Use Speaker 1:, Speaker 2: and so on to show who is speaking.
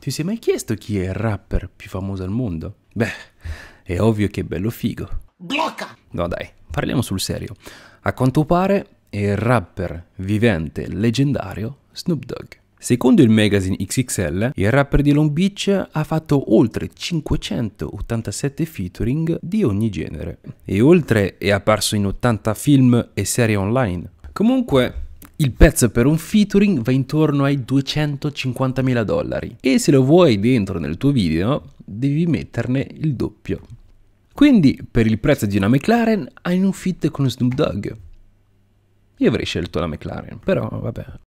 Speaker 1: Ti sei mai chiesto chi è il rapper più famoso al mondo? Beh, è ovvio che è bello figo. Blocca! No dai, parliamo sul serio. A quanto pare è il rapper vivente leggendario Snoop Dogg. Secondo il magazine XXL, il rapper di Long Beach ha fatto oltre 587 featuring di ogni genere e oltre è apparso in 80 film e serie online. Comunque, il pezzo per un featuring va intorno ai 250.000 dollari e se lo vuoi dentro nel tuo video devi metterne il doppio. Quindi per il prezzo di una McLaren hai un fit con Snoop Dogg. Io avrei scelto la
Speaker 2: McLaren,
Speaker 3: però vabbè.